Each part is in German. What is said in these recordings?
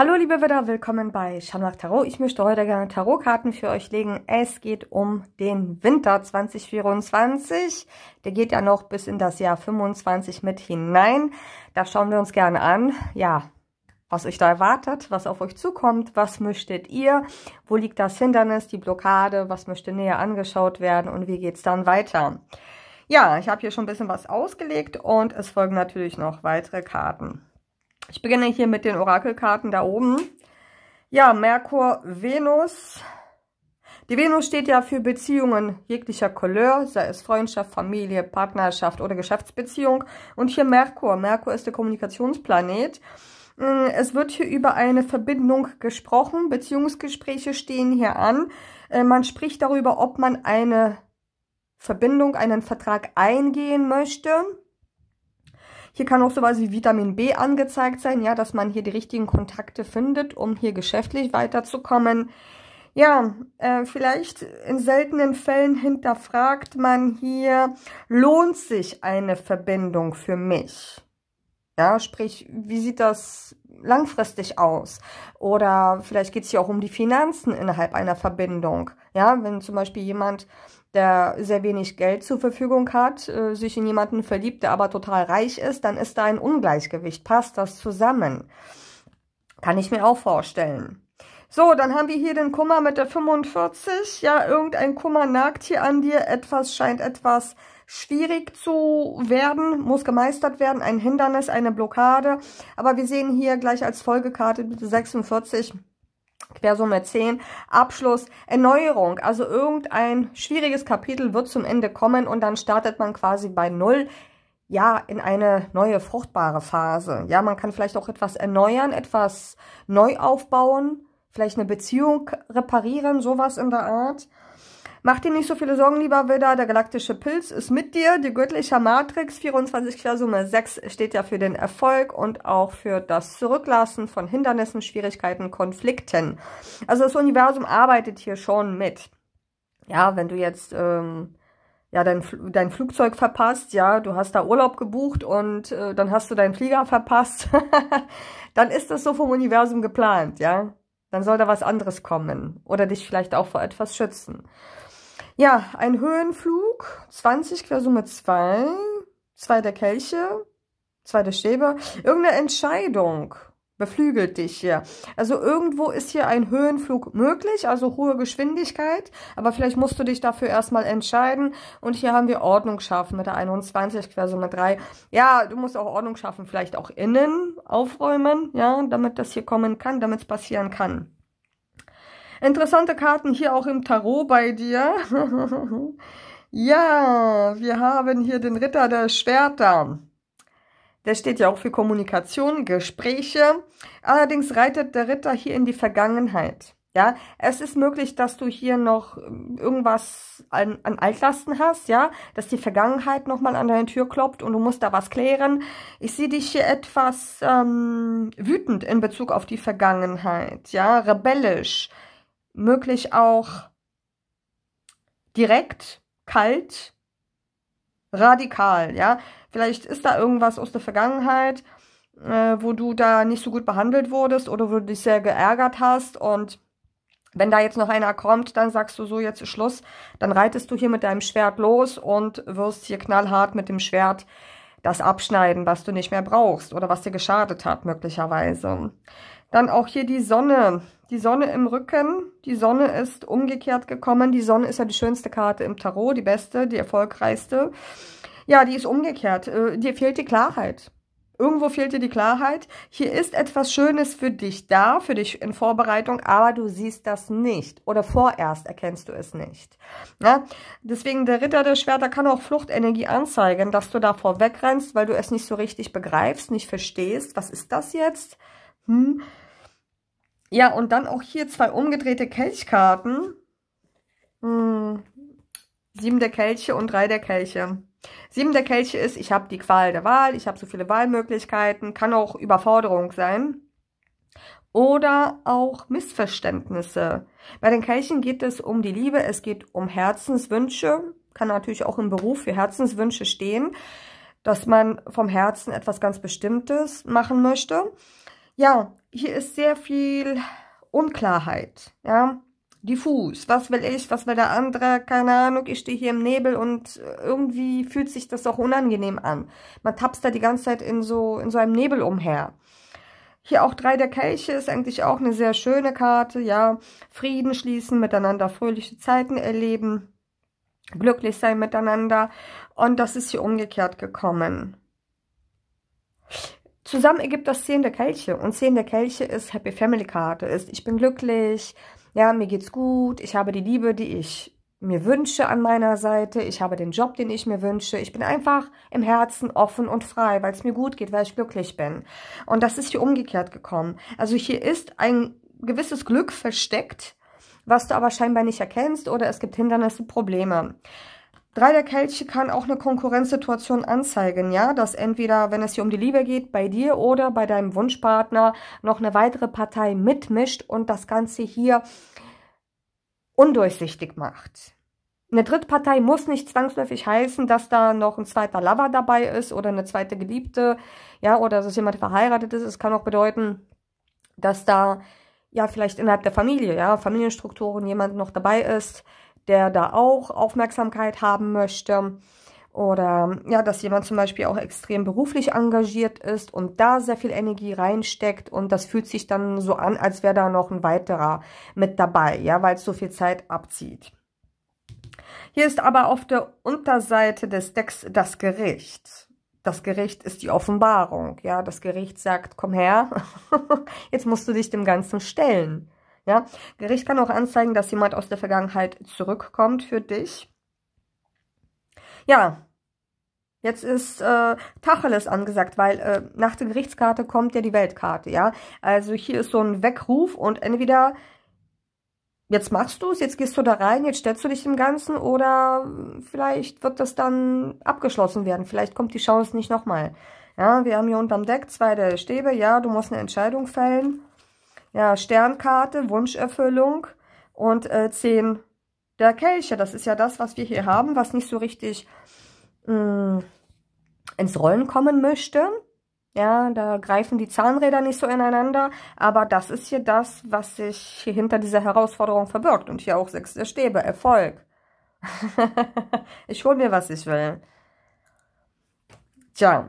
Hallo liebe Widder, willkommen bei Shamrock Tarot. Ich möchte heute gerne Tarotkarten für euch legen. Es geht um den Winter 2024. Der geht ja noch bis in das Jahr 25 mit hinein. Da schauen wir uns gerne an, ja, was euch da erwartet, was auf euch zukommt, was möchtet ihr, wo liegt das Hindernis, die Blockade, was möchte näher angeschaut werden und wie geht's dann weiter. Ja, ich habe hier schon ein bisschen was ausgelegt und es folgen natürlich noch weitere Karten. Ich beginne hier mit den Orakelkarten da oben. Ja, Merkur, Venus. Die Venus steht ja für Beziehungen jeglicher Couleur, sei es Freundschaft, Familie, Partnerschaft oder Geschäftsbeziehung. Und hier Merkur. Merkur ist der Kommunikationsplanet. Mm, es wird hier über eine Verbindung gesprochen. Beziehungsgespräche stehen hier an. Äh, man spricht darüber, ob man eine Verbindung, einen Vertrag eingehen möchte. Hier kann auch sowas wie Vitamin B angezeigt sein, ja, dass man hier die richtigen Kontakte findet, um hier geschäftlich weiterzukommen. Ja, äh, vielleicht in seltenen Fällen hinterfragt man hier, lohnt sich eine Verbindung für mich? Ja, sprich, wie sieht das langfristig aus? Oder vielleicht geht es hier auch um die Finanzen innerhalb einer Verbindung. Ja, wenn zum Beispiel jemand der sehr wenig Geld zur Verfügung hat, äh, sich in jemanden verliebt, der aber total reich ist, dann ist da ein Ungleichgewicht. Passt das zusammen? Kann ich mir auch vorstellen. So, dann haben wir hier den Kummer mit der 45. Ja, irgendein Kummer nagt hier an dir. Etwas scheint etwas schwierig zu werden, muss gemeistert werden. Ein Hindernis, eine Blockade. Aber wir sehen hier gleich als Folgekarte mit der 46 Quersumme 10, Abschluss, Erneuerung. Also irgendein schwieriges Kapitel wird zum Ende kommen und dann startet man quasi bei Null, ja, in eine neue fruchtbare Phase. Ja, man kann vielleicht auch etwas erneuern, etwas neu aufbauen, vielleicht eine Beziehung reparieren, sowas in der Art. Mach dir nicht so viele Sorgen, lieber Widder. Der galaktische Pilz ist mit dir. Die göttliche Matrix 24 Klausumme 6 steht ja für den Erfolg und auch für das Zurücklassen von Hindernissen, Schwierigkeiten, Konflikten. Also das Universum arbeitet hier schon mit. Ja, wenn du jetzt... Ähm, ja, dein, dein Flugzeug verpasst, ja, du hast da Urlaub gebucht und äh, dann hast du deinen Flieger verpasst, dann ist das so vom Universum geplant, ja. Dann soll da was anderes kommen oder dich vielleicht auch vor etwas schützen. Ja, ein Höhenflug, 20 Quersumme 2, 2 der Kelche, 2 der Stäbe. Irgendeine Entscheidung beflügelt dich hier. Also irgendwo ist hier ein Höhenflug möglich, also hohe Geschwindigkeit, aber vielleicht musst du dich dafür erstmal entscheiden. Und hier haben wir Ordnung schaffen mit der 21, Quersumme 3. Ja, du musst auch Ordnung schaffen, vielleicht auch innen aufräumen, ja, damit das hier kommen kann, damit es passieren kann. Interessante Karten hier auch im Tarot bei dir. ja, wir haben hier den Ritter der Schwerter. Der steht ja auch für Kommunikation, Gespräche. Allerdings reitet der Ritter hier in die Vergangenheit. Ja, es ist möglich, dass du hier noch ähm, irgendwas an, an Altlasten hast, ja, dass die Vergangenheit nochmal an deine Tür klopft und du musst da was klären. Ich sehe dich hier etwas ähm, wütend in Bezug auf die Vergangenheit, ja, rebellisch, möglich auch direkt, kalt, radikal, ja. Vielleicht ist da irgendwas aus der Vergangenheit, äh, wo du da nicht so gut behandelt wurdest oder wo du dich sehr geärgert hast und wenn da jetzt noch einer kommt, dann sagst du so, jetzt ist Schluss, dann reitest du hier mit deinem Schwert los und wirst hier knallhart mit dem Schwert das abschneiden, was du nicht mehr brauchst oder was dir geschadet hat möglicherweise. Dann auch hier die Sonne. Die Sonne im Rücken. Die Sonne ist umgekehrt gekommen. Die Sonne ist ja die schönste Karte im Tarot, die beste, die erfolgreichste. Ja, die ist umgekehrt. Äh, dir fehlt die Klarheit. Irgendwo fehlt dir die Klarheit. Hier ist etwas Schönes für dich da, für dich in Vorbereitung, aber du siehst das nicht. Oder vorerst erkennst du es nicht. Ja? Deswegen der Ritter der Schwerter kann auch Fluchtenergie anzeigen, dass du davor wegrennst, weil du es nicht so richtig begreifst, nicht verstehst. Was ist das jetzt? Hm? Ja, und dann auch hier zwei umgedrehte Kelchkarten. Hm. Sieben der Kelche und drei der Kelche. Sieben der Kelche ist, ich habe die Qual der Wahl, ich habe so viele Wahlmöglichkeiten, kann auch Überforderung sein. Oder auch Missverständnisse. Bei den Kelchen geht es um die Liebe, es geht um Herzenswünsche, kann natürlich auch im Beruf für Herzenswünsche stehen, dass man vom Herzen etwas ganz Bestimmtes machen möchte. Ja, hier ist sehr viel Unklarheit, ja. Diffus, was will ich, was will der andere, keine Ahnung, ich stehe hier im Nebel und äh, irgendwie fühlt sich das auch unangenehm an. Man tapst da die ganze Zeit in so, in so einem Nebel umher. Hier auch drei der Kelche ist eigentlich auch eine sehr schöne Karte, ja. Frieden schließen, miteinander fröhliche Zeiten erleben, glücklich sein miteinander. Und das ist hier umgekehrt gekommen. Zusammen ergibt das Zehn der Kelche. Und Zehn der Kelche ist Happy Family Karte, ist ich bin glücklich, ja, mir geht's gut, ich habe die Liebe, die ich mir wünsche an meiner Seite, ich habe den Job, den ich mir wünsche, ich bin einfach im Herzen offen und frei, weil es mir gut geht, weil ich glücklich bin. Und das ist hier umgekehrt gekommen. Also hier ist ein gewisses Glück versteckt, was du aber scheinbar nicht erkennst oder es gibt Hindernisse, Probleme. Drei der Kelche kann auch eine Konkurrenzsituation anzeigen, ja, dass entweder, wenn es hier um die Liebe geht, bei dir oder bei deinem Wunschpartner noch eine weitere Partei mitmischt und das Ganze hier undurchsichtig macht. Eine Drittpartei muss nicht zwangsläufig heißen, dass da noch ein zweiter Lover dabei ist oder eine zweite Geliebte, ja, oder dass jemand verheiratet ist. Es kann auch bedeuten, dass da ja vielleicht innerhalb der Familie, ja, Familienstrukturen jemand noch dabei ist, der da auch Aufmerksamkeit haben möchte. Oder ja, dass jemand zum Beispiel auch extrem beruflich engagiert ist und da sehr viel Energie reinsteckt und das fühlt sich dann so an, als wäre da noch ein weiterer mit dabei, ja, weil es so viel Zeit abzieht. Hier ist aber auf der Unterseite des Decks das Gericht. Das Gericht ist die Offenbarung, ja. Das Gericht sagt, komm her, jetzt musst du dich dem Ganzen stellen. Ja? Gericht kann auch anzeigen, dass jemand aus der Vergangenheit zurückkommt für dich. Ja, Jetzt ist äh, Tacheles angesagt, weil äh, nach der Gerichtskarte kommt ja die Weltkarte, ja. Also hier ist so ein Weckruf und entweder jetzt machst du es, jetzt gehst du da rein, jetzt stellst du dich dem Ganzen oder vielleicht wird das dann abgeschlossen werden. Vielleicht kommt die Chance nicht nochmal. Ja, wir haben hier unterm Deck zwei der Stäbe, ja, du musst eine Entscheidung fällen ja, Sternkarte, Wunscherfüllung und äh, zehn der Kelche. Das ist ja das, was wir hier haben, was nicht so richtig mh, hm, ins Rollen kommen möchte. Ja, da greifen die Zahnräder nicht so ineinander, aber das ist hier das, was sich hier hinter dieser Herausforderung verbirgt. Und hier auch sechs der Stäbe, Erfolg. ich hole mir, was ich will. Tja.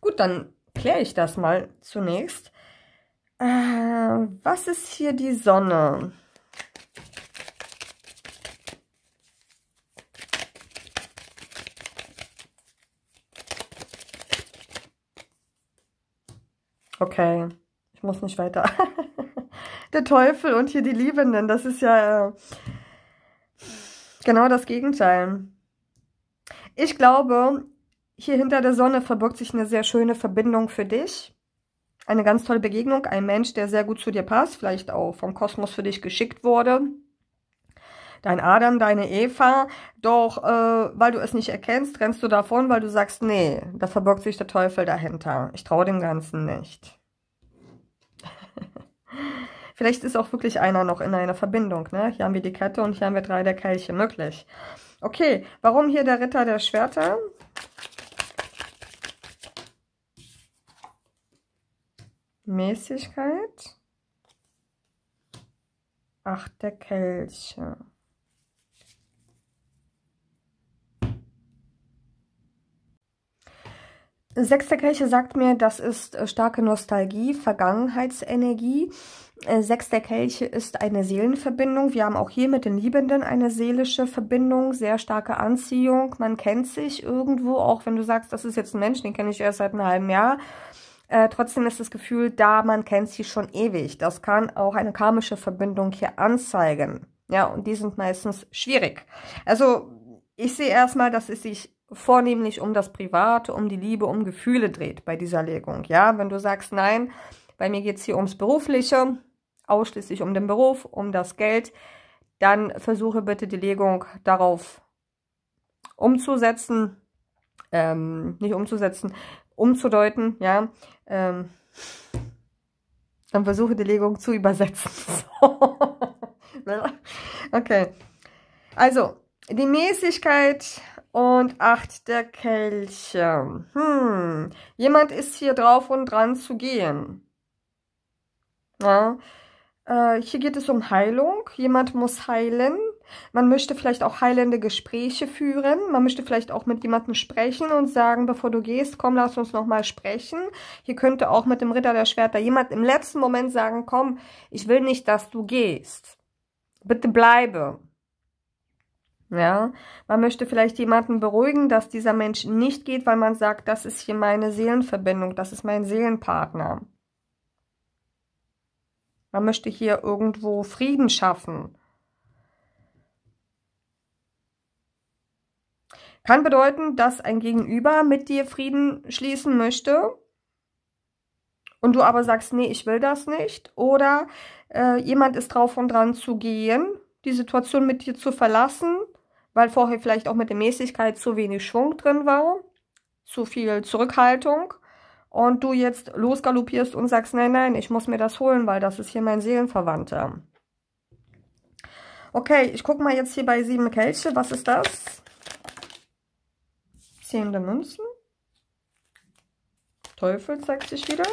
Gut, dann erkläre ich das mal zunächst. Äh, was ist hier die Sonne? Okay, ich muss nicht weiter. Der Teufel und hier die Liebenden, das ist ja äh, genau das Gegenteil. Ich glaube, hier hinter der Sonne verbirgt sich eine sehr schöne Verbindung für dich. Eine ganz tolle Begegnung, ein Mensch, der sehr gut zu dir passt, vielleicht auch vom Kosmos für dich geschickt wurde. Dein Adam, deine Eva, doch äh, weil du es nicht erkennst, rennst du davon, weil du sagst, nee, da verbirgt sich der Teufel dahinter. Ich traue dem Ganzen nicht. Vielleicht ist auch wirklich einer noch in einer Verbindung. Ne? Hier haben wir die Kette und hier haben wir drei der Kelche. Möglich. Okay, warum hier der Ritter der Schwerter? Mäßigkeit. Acht der Kelche. Sechster Kelche sagt mir, das ist äh, starke Nostalgie, Vergangenheitsenergie. Äh, sechster Kelche ist eine Seelenverbindung. Wir haben auch hier mit den Liebenden eine seelische Verbindung, sehr starke Anziehung. Man kennt sich irgendwo, auch wenn du sagst, das ist jetzt ein Mensch, den kenne ich erst seit einem halben Jahr. Äh, trotzdem ist das Gefühl da, man kennt sie schon ewig. Das kann auch eine karmische Verbindung hier anzeigen. Ja, und die sind meistens schwierig. Also ich sehe erstmal, dass es sich vornehmlich um das Private, um die Liebe, um Gefühle dreht bei dieser Legung. Ja, wenn du sagst, nein, bei mir geht es hier ums Berufliche, ausschließlich um den Beruf, um das Geld, dann versuche bitte die Legung darauf umzusetzen, ähm, nicht umzusetzen, umzudeuten, ja, ähm, dann versuche die Legung zu übersetzen. Ne? okay. Also, die Mäßigkeit und acht der Kelche. Hm, jemand ist hier drauf und dran zu gehen. Ja. Äh, hier geht es um Heilung. Jemand muss heilen. Man möchte vielleicht auch heilende Gespräche führen. Man möchte vielleicht auch mit jemandem sprechen und sagen, bevor du gehst, komm, lass uns nochmal sprechen. Hier könnte auch mit dem Ritter der Schwerter jemand im letzten Moment sagen, komm, ich will nicht, dass du gehst. Bitte bleibe. Ja, man möchte vielleicht jemanden beruhigen, dass dieser Mensch nicht geht, weil man sagt, das ist hier meine Seelenverbindung, das ist mein Seelenpartner. Man möchte hier irgendwo Frieden schaffen. Kann bedeuten, dass ein Gegenüber mit dir Frieden schließen möchte und du aber sagst, nee, ich will das nicht. Oder äh, jemand ist drauf und dran zu gehen, die Situation mit dir zu verlassen, weil vorher vielleicht auch mit der Mäßigkeit zu wenig Schwung drin war, zu viel Zurückhaltung. Und du jetzt losgaloppierst und sagst, nein, nein, ich muss mir das holen, weil das ist hier mein Seelenverwandter. Okay, ich gucke mal jetzt hier bei sieben Kelche. Was ist das? Zehn der Münzen. Teufel zeigt sich wieder.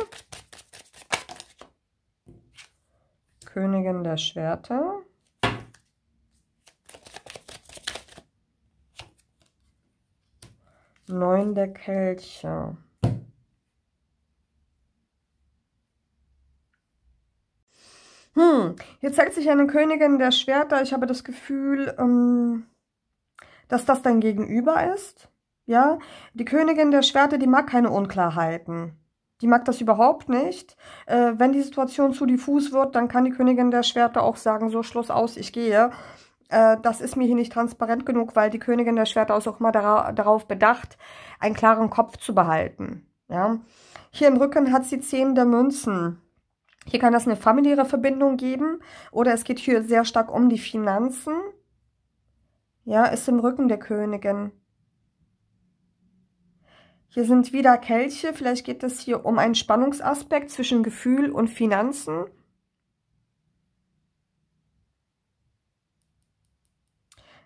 Königin der Schwerter. Neun der Kelche. Hm, hier zeigt sich eine Königin der Schwerter. Ich habe das Gefühl, ähm, dass das dein Gegenüber ist. Ja, die Königin der Schwerter, die mag keine Unklarheiten. Die mag das überhaupt nicht. Äh, wenn die Situation zu diffus wird, dann kann die Königin der Schwerter auch sagen, so Schluss aus, ich gehe. Äh, das ist mir hier nicht transparent genug, weil die Königin der Schwerter ist auch immer dar darauf bedacht, einen klaren Kopf zu behalten. Ja. Hier im Rücken hat sie zehn der Münzen. Hier kann das eine familiäre Verbindung geben oder es geht hier sehr stark um die Finanzen. Ja, ist im Rücken der Königin. Hier sind wieder Kelche. Vielleicht geht es hier um einen Spannungsaspekt zwischen Gefühl und Finanzen.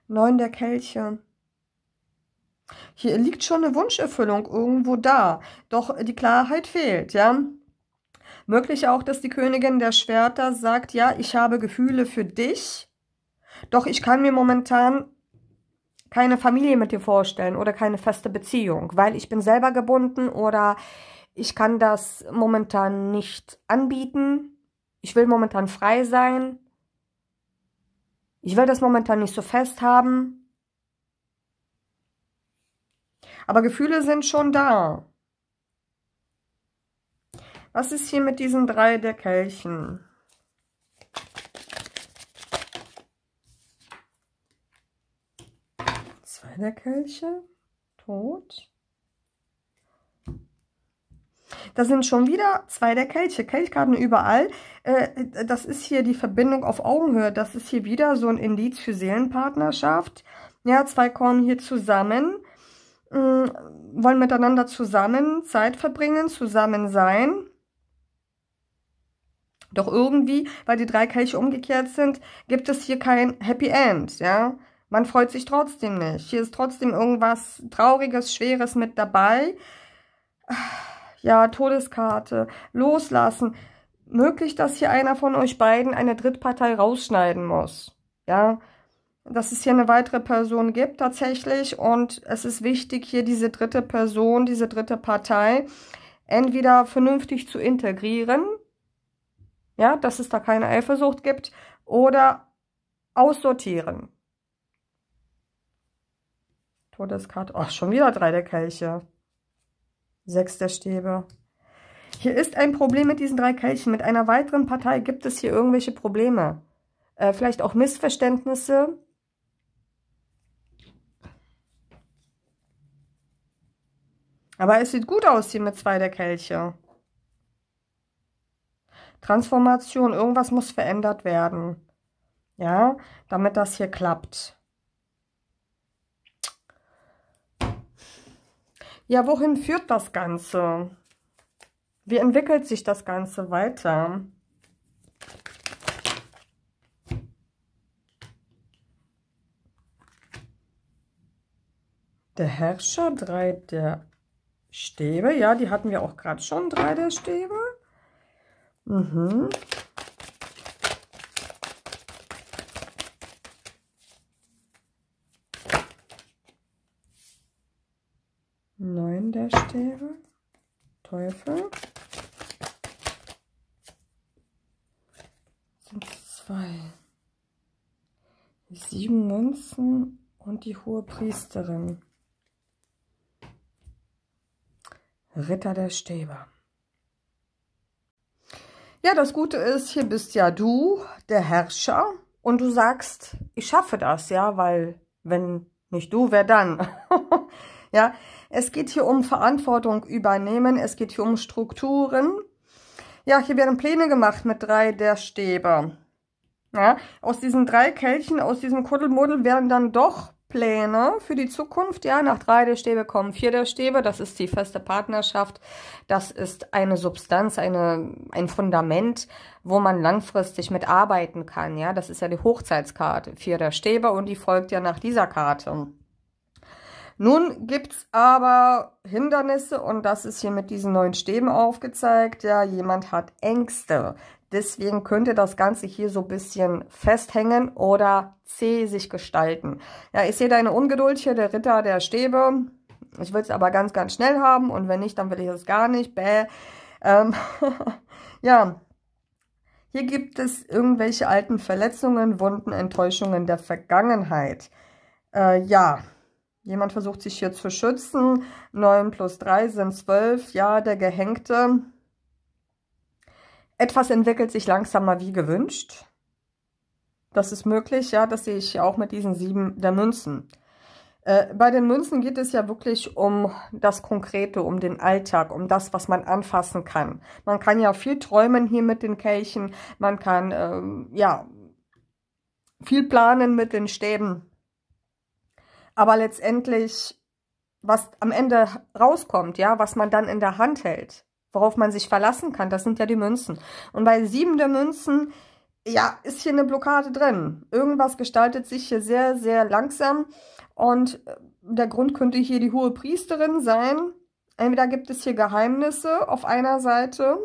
Neun der Kelche. Hier liegt schon eine Wunscherfüllung irgendwo da, doch die Klarheit fehlt, ja. Möglich auch, dass die Königin der Schwerter sagt, ja, ich habe Gefühle für dich, doch ich kann mir momentan keine Familie mit dir vorstellen oder keine feste Beziehung, weil ich bin selber gebunden oder ich kann das momentan nicht anbieten. Ich will momentan frei sein. Ich will das momentan nicht so fest haben. Aber Gefühle sind schon da. Was ist hier mit diesen drei der Kelchen? der Kelche. tot. Da sind schon wieder zwei der Kelche. Kelchkarten überall. Äh, das ist hier die Verbindung auf Augenhöhe. Das ist hier wieder so ein Indiz für Seelenpartnerschaft. Ja, zwei kommen hier zusammen, mm, wollen miteinander zusammen Zeit verbringen, zusammen sein. Doch irgendwie, weil die drei Kelche umgekehrt sind, gibt es hier kein Happy End, ja. Man freut sich trotzdem nicht. Hier ist trotzdem irgendwas Trauriges, Schweres mit dabei. Ah, ja, Todeskarte, loslassen. Möglich, dass hier einer von euch beiden eine Drittpartei rausschneiden muss. Ja, dass es hier eine weitere Person gibt tatsächlich. Und es ist wichtig, hier diese dritte Person, diese dritte Partei entweder vernünftig zu integrieren, ja, dass es da keine Eifersucht gibt, oder aussortieren. Todeskarte. Ach, oh, schon wieder drei der Kelche. Sechs der Stäbe. Hier ist ein Problem mit diesen drei Kelchen. Mit einer weiteren Partei gibt es hier irgendwelche Probleme. Äh, vielleicht auch Missverständnisse. Aber es sieht gut aus hier mit zwei der Kelche. Transformation, irgendwas muss verändert werden. Ja, damit das hier klappt. Ja, wohin führt das Ganze? Wie entwickelt sich das Ganze weiter? Der Herrscher, drei der Stäbe. Ja, die hatten wir auch gerade schon, drei der Stäbe. Mhm. Teufel. Teufel. Sind zwei. sieben Münzen und die hohe Priesterin. Ritter der Stäber. Ja, das Gute ist, hier bist ja du, der Herrscher, und du sagst, ich schaffe das, ja, weil wenn nicht du, wer dann? Ja, es geht hier um Verantwortung übernehmen. Es geht hier um Strukturen. Ja, hier werden Pläne gemacht mit drei der Stäbe. Ja, aus diesen drei Kelchen, aus diesem Kuddelmuddel werden dann doch Pläne für die Zukunft. Ja, nach drei der Stäbe kommen vier der Stäbe. Das ist die feste Partnerschaft. Das ist eine Substanz, eine, ein Fundament, wo man langfristig mitarbeiten kann. Ja, das ist ja die Hochzeitskarte. Vier der Stäbe und die folgt ja nach dieser Karte. Nun gibt's aber Hindernisse und das ist hier mit diesen neuen Stäben aufgezeigt. Ja, jemand hat Ängste. Deswegen könnte das Ganze hier so ein bisschen festhängen oder zäh sich gestalten. Ja, ich sehe deine Ungeduld hier, der Ritter der Stäbe. Ich will es aber ganz, ganz schnell haben und wenn nicht, dann will ich es gar nicht. Bäh. Ähm ja, hier gibt es irgendwelche alten Verletzungen, Wunden, Enttäuschungen der Vergangenheit. Äh, ja, Jemand versucht sich hier zu schützen. 9 plus 3 sind 12. Ja, der Gehängte. Etwas entwickelt sich langsamer wie gewünscht. Das ist möglich, ja, das sehe ich hier auch mit diesen sieben der Münzen. Äh, bei den Münzen geht es ja wirklich um das Konkrete, um den Alltag, um das, was man anfassen kann. Man kann ja viel träumen hier mit den Kelchen, man kann, ähm, ja, viel planen mit den Stäben. Aber letztendlich, was am Ende rauskommt, ja, was man dann in der Hand hält, worauf man sich verlassen kann, das sind ja die Münzen. Und bei sieben der Münzen, ja, ist hier eine Blockade drin. Irgendwas gestaltet sich hier sehr, sehr langsam. Und äh, der Grund könnte hier die hohe Priesterin sein. Entweder gibt es hier Geheimnisse auf einer Seite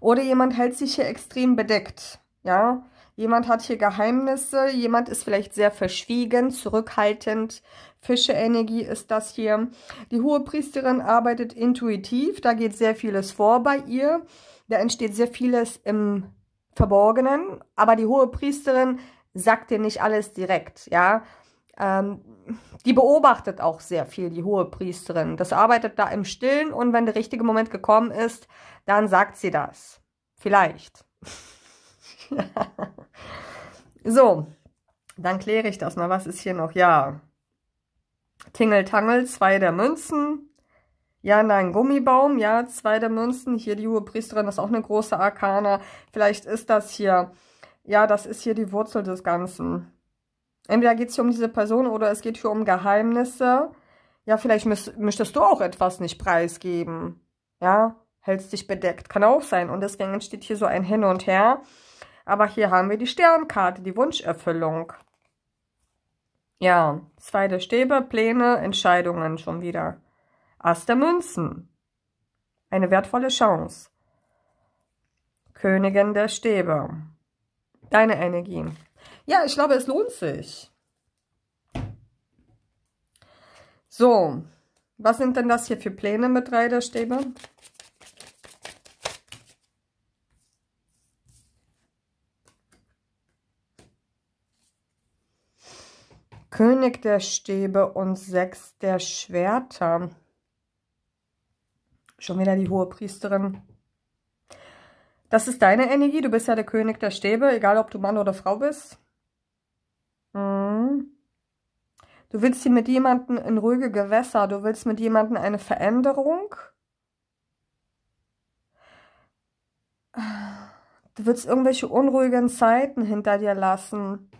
oder jemand hält sich hier extrem bedeckt. Ja, Jemand hat hier Geheimnisse, jemand ist vielleicht sehr verschwiegen, zurückhaltend. Fische-Energie ist das hier. Die hohe Priesterin arbeitet intuitiv, da geht sehr vieles vor bei ihr. Da entsteht sehr vieles im Verborgenen, aber die hohe Priesterin sagt dir nicht alles direkt, ja. Ähm, die beobachtet auch sehr viel, die hohe Priesterin. Das arbeitet da im Stillen und wenn der richtige Moment gekommen ist, dann sagt sie das. Vielleicht. so, dann kläre ich das mal. Was ist hier noch? Ja, Tingeltangel, zwei der Münzen. Ja, nein, Gummibaum, ja, zwei der Münzen. Hier die hohe Priesterin, das ist auch eine große Arkana. Vielleicht ist das hier, ja, das ist hier die Wurzel des Ganzen. Entweder geht es hier um diese Person oder es geht hier um Geheimnisse. Ja, vielleicht möchtest du auch etwas nicht preisgeben. Ja, hältst dich bedeckt. Kann auch sein. Und deswegen entsteht hier so ein Hin und Her. Aber hier haben wir die Sternkarte, die Wunscherfüllung. Ja, zweite Stäbe, Pläne, Entscheidungen schon wieder. Ass der Münzen. Eine wertvolle Chance. Königin der Stäbe. Deine Energie. Ja, ich glaube, es lohnt sich. So, was sind denn das hier für Pläne mit drei der Stäbe? König der Stäbe und Sechs der Schwerter. Schon wieder die hohe Priesterin. Das ist deine Energie. Du bist ja der König der Stäbe, egal ob du Mann oder Frau bist. Mhm. Du willst hier mit jemandem in ruhige Gewässer. Du willst mit jemandem eine Veränderung. Du willst irgendwelche unruhigen Zeiten hinter dir lassen.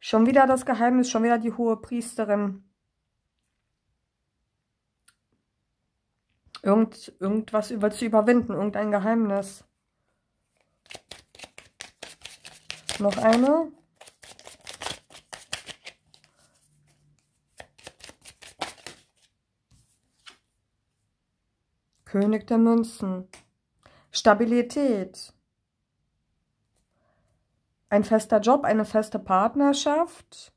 Schon wieder das Geheimnis, schon wieder die hohe Priesterin. Irgend, irgendwas über zu überwinden, irgendein Geheimnis. Noch eine. König der Münzen. Stabilität ein fester Job, eine feste Partnerschaft.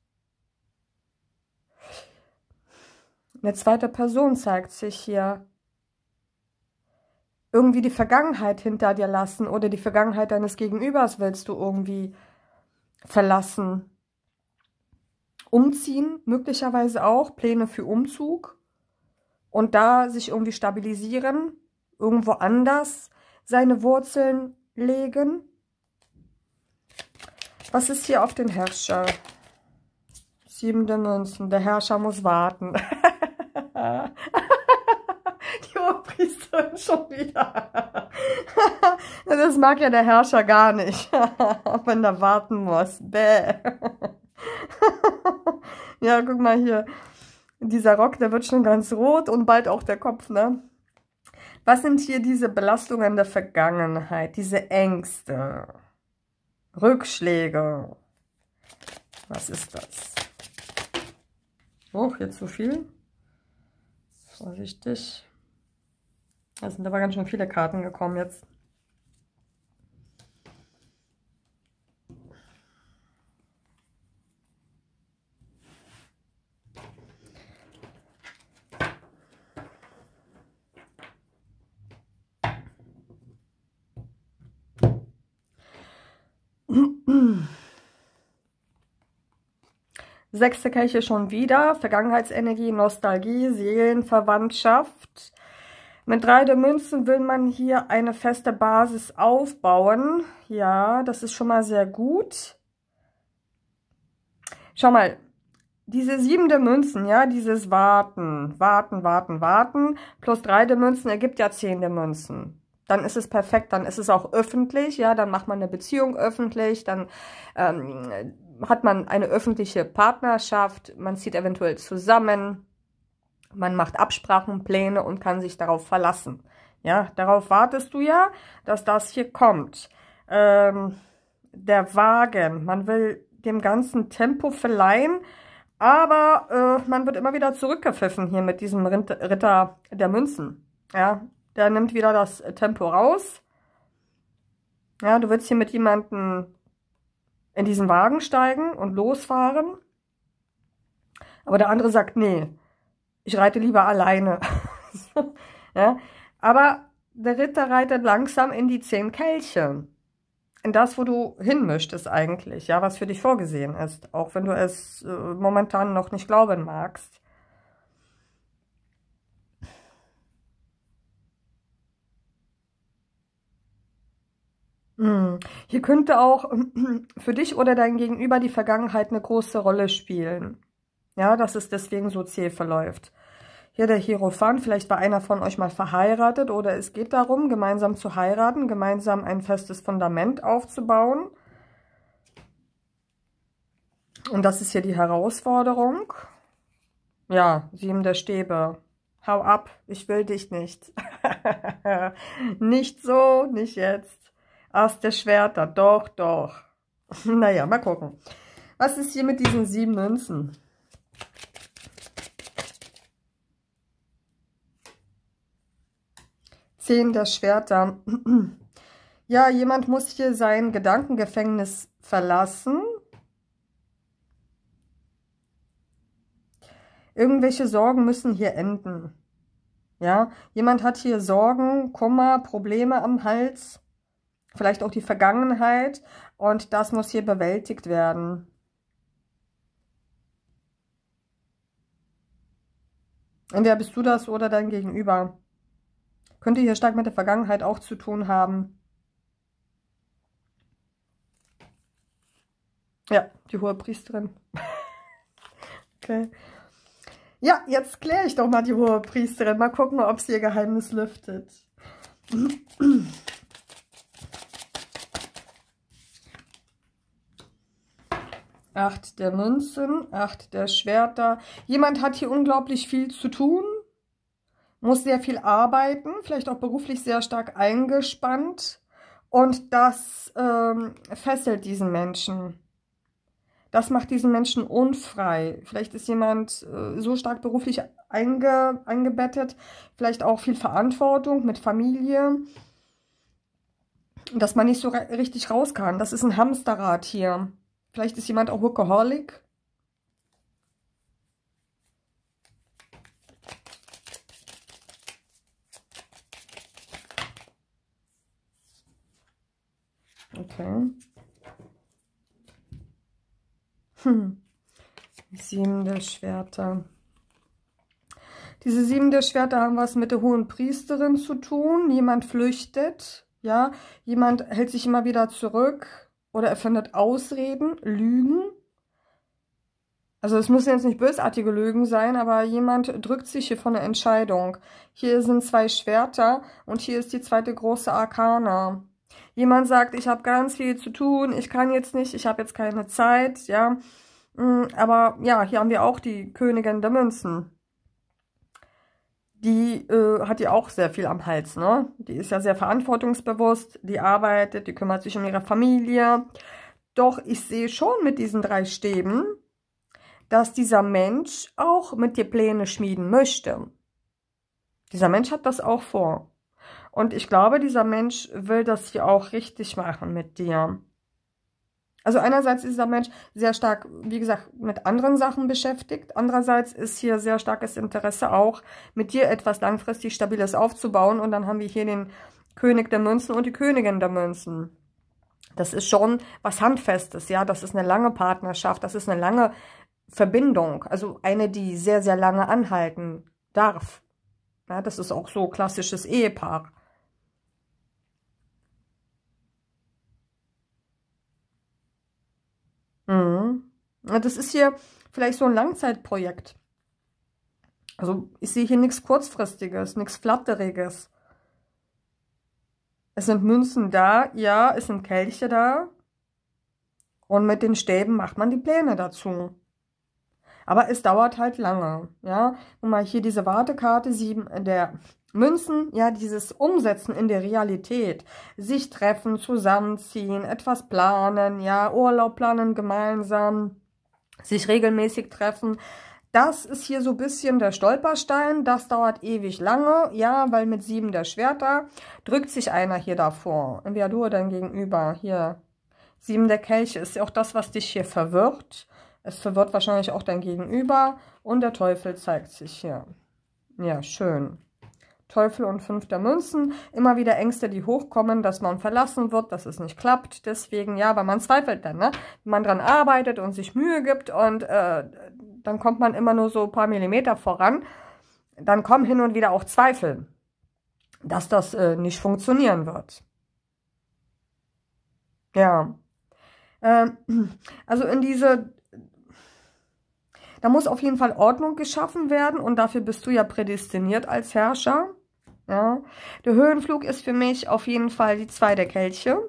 Eine zweite Person zeigt sich hier. Irgendwie die Vergangenheit hinter dir lassen oder die Vergangenheit deines Gegenübers willst du irgendwie verlassen. Umziehen, möglicherweise auch, Pläne für Umzug und da sich irgendwie stabilisieren, irgendwo anders seine Wurzeln legen. Was ist hier auf den Herrscher? 7 der Münzen. Der Herrscher muss warten. Die Hohepriesterin schon wieder. das mag ja der Herrscher gar nicht, wenn er warten muss. Bäh. ja, guck mal hier. Dieser Rock, der wird schon ganz rot und bald auch der Kopf, ne? Was sind hier diese Belastungen der Vergangenheit, diese Ängste? Rückschläge. Was ist das? Oh, jetzt zu so viel. Vorsichtig. Es sind aber ganz schön viele Karten gekommen jetzt. Sechste Kirche schon wieder. Vergangenheitsenergie, Nostalgie, Seelenverwandtschaft. Mit drei der Münzen will man hier eine feste Basis aufbauen. Ja, das ist schon mal sehr gut. Schau mal, diese sieben der Münzen, ja, dieses Warten, Warten, Warten, Warten, plus drei der Münzen ergibt ja zehn der Münzen dann ist es perfekt, dann ist es auch öffentlich, ja, dann macht man eine Beziehung öffentlich, dann ähm, hat man eine öffentliche Partnerschaft, man zieht eventuell zusammen, man macht Absprachen, Pläne und kann sich darauf verlassen. Ja, darauf wartest du ja, dass das hier kommt. Ähm, der Wagen, man will dem ganzen Tempo verleihen, aber äh, man wird immer wieder zurückgepfiffen hier mit diesem Ritter der Münzen. Ja, der nimmt wieder das äh, Tempo raus. Ja, du willst hier mit jemandem in diesen Wagen steigen und losfahren. Aber der andere sagt, nee, ich reite lieber alleine. ja. Aber der Ritter reitet langsam in die zehn Kelche. In das, wo du hin möchtest eigentlich, ja, was für dich vorgesehen ist. Auch wenn du es äh, momentan noch nicht glauben magst. Hm. Hier könnte auch für dich oder dein Gegenüber die Vergangenheit eine große Rolle spielen. Ja, dass es deswegen so zäh verläuft. Hier der Hierophant, vielleicht war einer von euch mal verheiratet oder es geht darum, gemeinsam zu heiraten, gemeinsam ein festes Fundament aufzubauen. Und das ist hier die Herausforderung. Ja, sieben der Stäbe. Hau ab, ich will dich nicht. nicht so, nicht jetzt. Ast der Schwerter, doch, doch. naja, mal gucken. Was ist hier mit diesen sieben Münzen? Zehn der Schwerter. ja, jemand muss hier sein Gedankengefängnis verlassen. Irgendwelche Sorgen müssen hier enden. Ja, jemand hat hier Sorgen, Kummer, Probleme am Hals vielleicht auch die Vergangenheit und das muss hier bewältigt werden. Entweder bist du das oder dein Gegenüber. Könnte hier stark mit der Vergangenheit auch zu tun haben. Ja, die hohe Priesterin. okay. Ja, jetzt kläre ich doch mal die hohe Priesterin. Mal gucken, ob sie ihr Geheimnis lüftet. Acht der Münzen, acht der Schwerter. Jemand hat hier unglaublich viel zu tun, muss sehr viel arbeiten, vielleicht auch beruflich sehr stark eingespannt. Und das ähm, fesselt diesen Menschen. Das macht diesen Menschen unfrei. Vielleicht ist jemand äh, so stark beruflich einge eingebettet, vielleicht auch viel Verantwortung mit Familie, dass man nicht so richtig raus kann. Das ist ein Hamsterrad hier. Vielleicht ist jemand auch Workaholic. Okay. Hm. Sieben der Schwerter. Diese sieben der Schwerter haben was mit der hohen Priesterin zu tun. Jemand flüchtet, ja. Jemand hält sich immer wieder zurück oder er findet Ausreden, Lügen. Also es müssen jetzt nicht bösartige Lügen sein, aber jemand drückt sich hier von der Entscheidung. Hier sind zwei Schwerter und hier ist die zweite große Arkana. Jemand sagt, ich habe ganz viel zu tun, ich kann jetzt nicht, ich habe jetzt keine Zeit, ja. Mm, aber ja, hier haben wir auch die Königin der Münzen die äh, hat ja auch sehr viel am Hals. Ne? Die ist ja sehr verantwortungsbewusst, die arbeitet, die kümmert sich um ihre Familie. Doch ich sehe schon mit diesen drei Stäben, dass dieser Mensch auch mit dir Pläne schmieden möchte. Dieser Mensch hat das auch vor. Und ich glaube, dieser Mensch will das hier auch richtig machen mit dir. Also einerseits ist dieser Mensch sehr stark, wie gesagt, mit anderen Sachen beschäftigt. Andererseits ist hier sehr starkes Interesse auch, mit dir etwas langfristig Stabiles aufzubauen. Und dann haben wir hier den König der Münzen und die Königin der Münzen. Das ist schon was Handfestes, ja. Das ist eine lange Partnerschaft, das ist eine lange Verbindung. Also eine, die sehr, sehr lange anhalten darf. Ja, das ist auch so klassisches Ehepaar. Mhm. Das ist hier vielleicht so ein Langzeitprojekt. Also ich sehe hier nichts Kurzfristiges, nichts Flatteriges. Es sind Münzen da, ja, es sind Kelche da. Und mit den Stäben macht man die Pläne dazu. Aber es dauert halt lange, ja. Nun mal hier diese Wartekarte, sieben, der, Münzen, ja, dieses Umsetzen in der Realität, sich treffen, zusammenziehen, etwas planen, ja, Urlaub planen gemeinsam, sich regelmäßig treffen. Das ist hier so ein bisschen der Stolperstein, das dauert ewig lange, ja, weil mit sieben der Schwerter drückt sich einer hier davor, im du dann gegenüber, hier, sieben der Kelche ist auch das, was dich hier verwirrt, es verwirrt wahrscheinlich auch dein Gegenüber und der Teufel zeigt sich hier. Ja, schön. Teufel und fünfter Münzen. Immer wieder Ängste, die hochkommen, dass man verlassen wird, dass es nicht klappt. Deswegen, ja, weil man zweifelt dann, ne? Wenn man dran arbeitet und sich Mühe gibt und äh, dann kommt man immer nur so ein paar Millimeter voran. Dann kommen hin und wieder auch Zweifel, dass das äh, nicht funktionieren wird. Ja. Ähm, also in diese da muss auf jeden Fall Ordnung geschaffen werden und dafür bist du ja prädestiniert als Herrscher. Ja. Ne? Der Höhenflug ist für mich auf jeden Fall die zweite Kelche.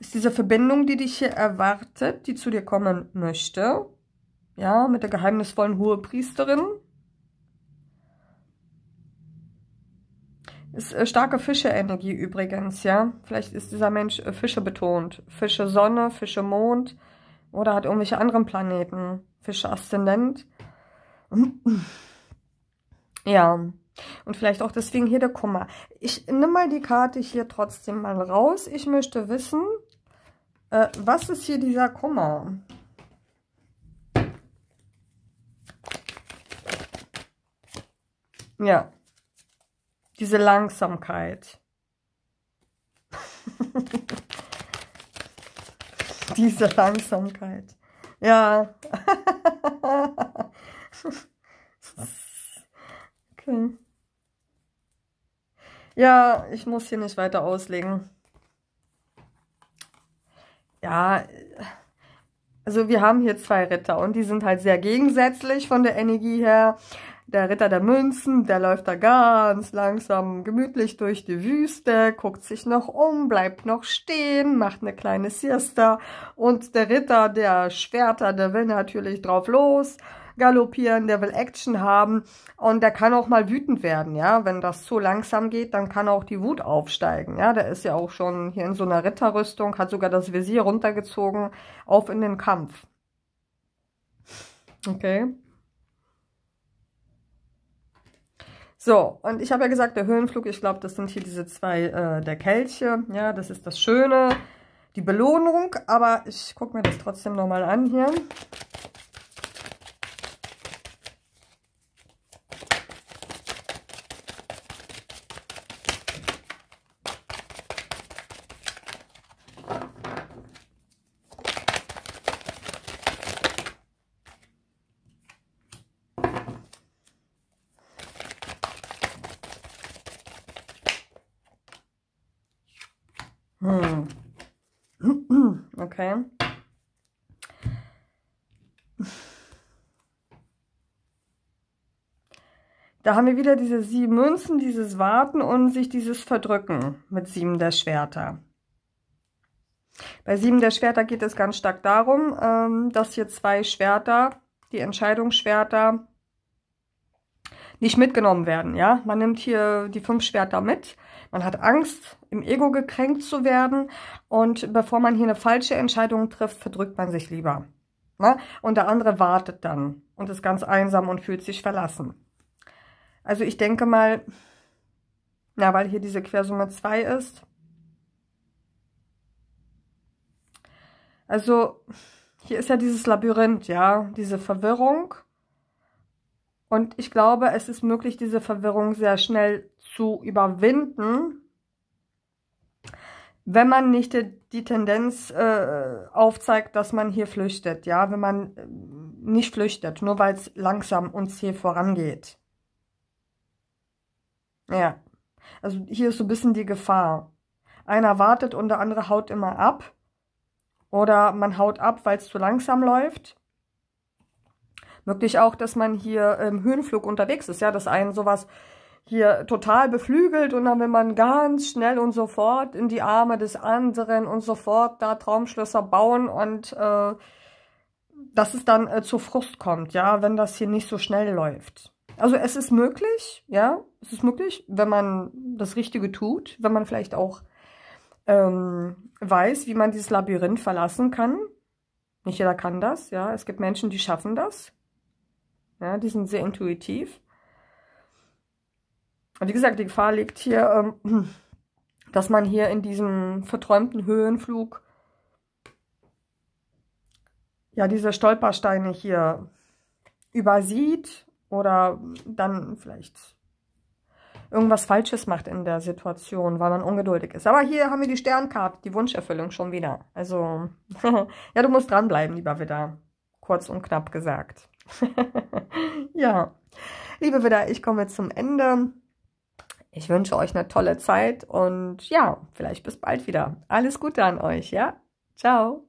Ist diese Verbindung, die dich hier erwartet, die zu dir kommen möchte. Ja, mit der geheimnisvollen Hohepriesterin. Ist äh, starke Fische-Energie übrigens, ja. Vielleicht ist dieser Mensch äh, Fische betont. Fische Sonne, Fische Mond oder hat irgendwelche anderen Planeten. Fische Aszendent. Ja. Und vielleicht auch deswegen hier der Kummer. Ich nehme mal die Karte hier trotzdem mal raus. Ich möchte wissen, äh, was ist hier dieser Kummer? Ja, diese Langsamkeit. diese Langsamkeit. Ja. okay. Ja, ich muss hier nicht weiter auslegen. Ja, also wir haben hier zwei Ritter und die sind halt sehr gegensätzlich von der Energie her. Der Ritter der Münzen, der läuft da ganz langsam gemütlich durch die Wüste, guckt sich noch um, bleibt noch stehen, macht eine kleine Siesta. Und der Ritter der Schwerter, der will natürlich drauf los galoppieren, der will Action haben und der kann auch mal wütend werden, ja. Wenn das zu langsam geht, dann kann auch die Wut aufsteigen, ja. Der ist ja auch schon hier in so einer Ritterrüstung, hat sogar das Visier runtergezogen, auf in den Kampf. Okay. So, und ich habe ja gesagt, der Höhenflug, ich glaube, das sind hier diese zwei äh, der Kelche. Ja, das ist das Schöne, die Belohnung. Aber ich gucke mir das trotzdem nochmal an hier. Da haben wir wieder diese sieben Münzen, dieses Warten und sich dieses Verdrücken mit sieben der Schwerter. Bei sieben der Schwerter geht es ganz stark darum, ähm, dass hier zwei Schwerter, die Entscheidungsschwerter, nicht mitgenommen werden. Ja, Man nimmt hier die fünf Schwerter mit. Man hat Angst, im Ego gekränkt zu werden. Und bevor man hier eine falsche Entscheidung trifft, verdrückt man sich lieber. Ne? Und der andere wartet dann und ist ganz einsam und fühlt sich verlassen. Also ich denke mal, na, weil hier diese Quersumme 2 ist. Also hier ist ja dieses Labyrinth, ja, diese Verwirrung. Und ich glaube, es ist möglich, diese Verwirrung sehr schnell zu überwinden, wenn man nicht die Tendenz äh, aufzeigt, dass man hier flüchtet, ja, wenn man äh, nicht flüchtet, nur weil es langsam uns hier vorangeht. Ja. Also hier ist so ein bisschen die Gefahr. Einer wartet und der andere haut immer ab. Oder man haut ab, weil es zu langsam läuft. Möglich auch, dass man hier im Höhenflug unterwegs ist. Ja, dass einen sowas hier total beflügelt und dann will man ganz schnell und sofort in die Arme des anderen und sofort da Traumschlösser bauen und äh, dass es dann äh, zu Frust kommt, ja, wenn das hier nicht so schnell läuft. Also es ist möglich, ja, es ist möglich, wenn man das Richtige tut, wenn man vielleicht auch ähm, weiß, wie man dieses Labyrinth verlassen kann. Nicht jeder kann das, ja. Es gibt Menschen, die schaffen das. Ja, die sind sehr intuitiv. Und wie gesagt, die Gefahr liegt hier, ähm, dass man hier in diesem verträumten Höhenflug ja diese Stolpersteine hier übersieht oder dann vielleicht irgendwas Falsches macht in der Situation, weil man ungeduldig ist. Aber hier haben wir die Sternkarte, die Wunscherfüllung schon wieder. Also, ja, du musst dranbleiben, lieber Widder. Kurz und knapp gesagt. ja, liebe Widder, ich komme zum Ende. Ich wünsche euch eine tolle Zeit und ja, vielleicht bis bald wieder. Alles Gute an euch, ja? Ciao.